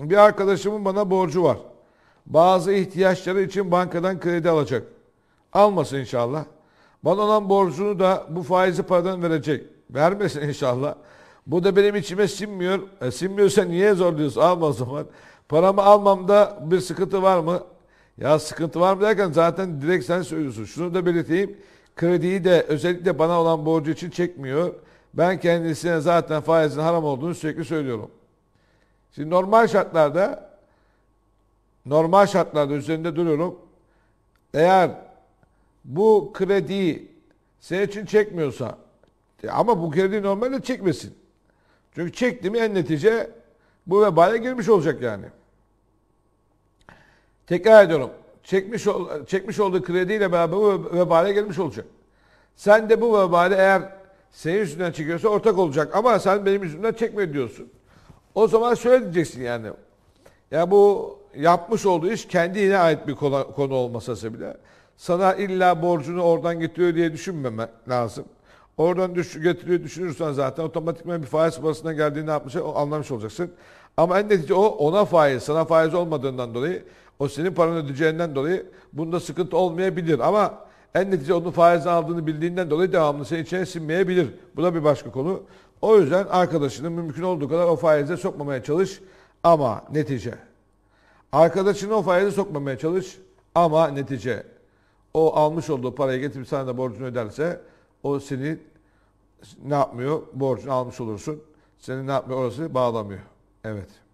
Bir arkadaşımın bana borcu var. Bazı ihtiyaçları için bankadan kredi alacak. Almasın inşallah. Bana olan borcunu da bu faizi paradan verecek. Vermesin inşallah. Bu da benim içime sinmiyor. E, sinmiyorsa niye zorluyorsun? Alma o zaman. Paramı almamda bir sıkıntı var mı? Ya sıkıntı var mı derken zaten direkt sen söylüyorsun. Şunu da belirteyim. Krediyi de özellikle bana olan borcu için çekmiyor. Ben kendisine zaten faizin haram olduğunu sürekli söylüyorum. Şimdi normal şartlarda normal şartlarda üzerinde duruyorum. Eğer bu krediyi senin için çekmiyorsa e, ama bu krediyi normalde çekmesin. Çünkü çekti mi en netice bu vebale girmiş olacak yani. Tekrar ediyorum. Çekmiş, ol, çekmiş olduğu krediyle beraber bu vebale girmiş olacak. Sen de bu vebali eğer senin yüzünden çekiyorsa ortak olacak ama sen benim yüzümden çekme diyorsun. O zaman şöyle diyeceksin yani. Ya bu yapmış olduğu iş kendine ait bir konu olmasa bile sana illa borcunu oradan getiriyor diye düşünmeme lazım. Oradan düş, getiriyor düşünürsen zaten otomatikman bir faiz basına geldiğini yapmış, anlamış olacaksın. Ama en netice o ona faiz, sana faiz olmadığından dolayı, o senin paranı ödeyeceğinden dolayı bunda sıkıntı olmayabilir. Ama en netice onun faizden aldığını bildiğinden dolayı devamlı seni içine sinmeyebilir. Bu da bir başka konu. O yüzden arkadaşını mümkün olduğu kadar o faize sokmamaya çalış ama netice. Arkadaşını o faize sokmamaya çalış ama netice. O almış olduğu parayı getirip sana da borcunu öderse o seni ne yapmıyor? Borcunu almış olursun. Seni ne yapmıyor? Orası bağlamıyor. Evet.